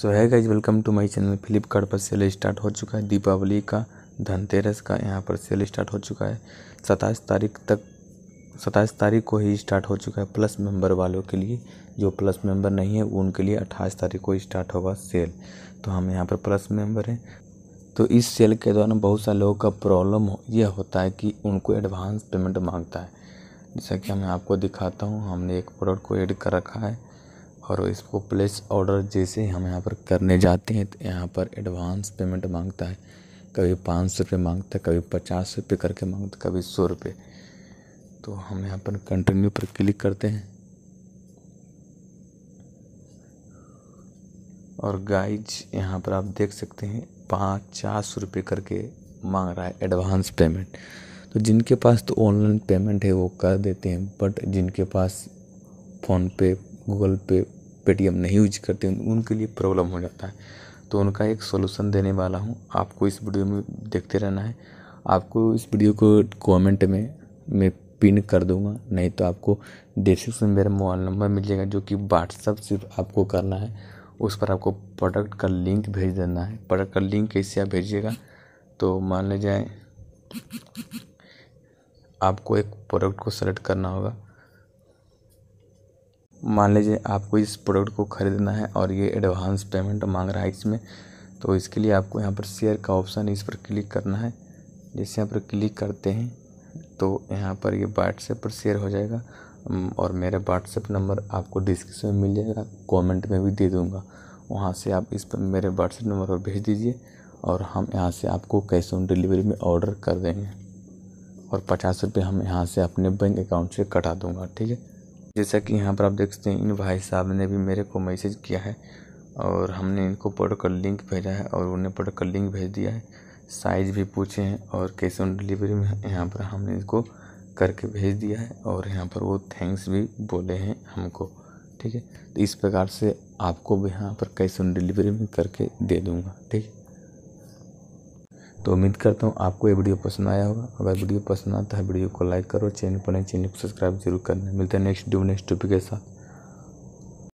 so hi guys welcome to my channel Flipkart पर sale start हो चुका है दीपावली का धनतेरस का यहाँ पर सेल स्टार्ट हो चुका है सताईस तारीख तक सताईस तारीख को ही स्टार्ट हो चुका है प्लस मेंबर वालों के लिए जो प्लस मेंबर नहीं है उनके लिए अट्ठाईस तारीख को स्टार्ट होगा सेल तो हम यहाँ पर प्लस मेंबर हैं तो इस सेल के दौरान बहुत सारे लोगों का प्रॉब्लम यह होता है कि उनको एडवांस पेमेंट मांगता है जैसा कि मैं आपको दिखाता हूँ हमने एक प्रोडक्ट को एड कर रखा है और इसको प्लेस ऑर्डर जैसे ही हम यहाँ पर करने जाते हैं तो यहाँ पर एडवांस पेमेंट मांगता है कभी पाँच सौ रुपये मांगता है कभी पचास रुपये करके मांगता कभी सौ रुपये तो हम यहाँ पर कंटिन्यू पर क्लिक करते हैं और गाइज यहाँ पर आप देख सकते हैं पचास रुपये करके मांग रहा है एडवांस पेमेंट तो जिनके पास तो ऑनलाइन पेमेंट है वो कर देते हैं बट जिनके पास फ़ोनपे गूगल पे पेटीएम नहीं यूज करते उनके लिए प्रॉब्लम हो जाता है तो उनका एक सोल्यूशन देने वाला हूँ आपको इस वीडियो में देखते रहना है आपको इस वीडियो को कमेंट में मैं पिन कर दूंगा नहीं तो आपको डिस्क्रिप्शन में मेरा मोबाइल नंबर मिल जाएगा जो कि व्हाट्सअप सिर्फ आपको करना है उस पर आपको प्रोडक्ट का लिंक भेज देना है प्रोडक्ट का लिंक कैसे आप भेजिएगा तो मान ले जाए आपको एक प्रोडक्ट को सेलेक्ट करना होगा मान लीजिए आपको इस प्रोडक्ट को ख़रीदना है और ये एडवांस पेमेंट मांग रहा है इसमें तो इसके लिए आपको यहाँ पर शेयर का ऑप्शन इस पर क्लिक करना है जैसे यहाँ पर क्लिक करते हैं तो यहाँ पर ये व्हाट्सएप पर शेयर हो जाएगा और मेरा व्हाट्सएप नंबर आपको डिस्क्रिप्शन में मिल जाएगा कमेंट में भी दे दूँगा वहाँ से आप इस पर मेरे व्हाट्सएप नंबर पर भेज दीजिए और हम यहाँ से आपको कैश ऑन डिलीवरी में ऑर्डर कर देंगे और पचास रुपये हम यहाँ से अपने बैंक अकाउंट से कटा दूँगा ठीक है जैसा कि यहाँ पर आप देख सकते हैं इन भाई साहब ने भी मेरे को मैसेज किया है और हमने इनको प्रोडक्ट का लिंक भेजा है और उन्हें प्रोडक्ट का लिंक भेज दिया है साइज़ भी पूछे हैं और कैश ऑन डिलीवरी में यहाँ पर हमने इनको करके भेज दिया है और यहाँ पर वो थैंक्स भी बोले हैं हमको ठीक है तो इस प्रकार से आपको भी यहाँ पर कैश ऑन डिलीवरी में करके दे दूँगा ठीक है तो उम्मीद करता हूँ आपको ये वीडियो पसंद आया होगा अगर वीडियो पसंद आता है वीडियो को लाइक करो चैनल पर नहीं चैनल को सब्सक्राइब जरूर करना मिलते हैं नेक्स्ट वीडियो नेक्स्ट टॉपिक के साथ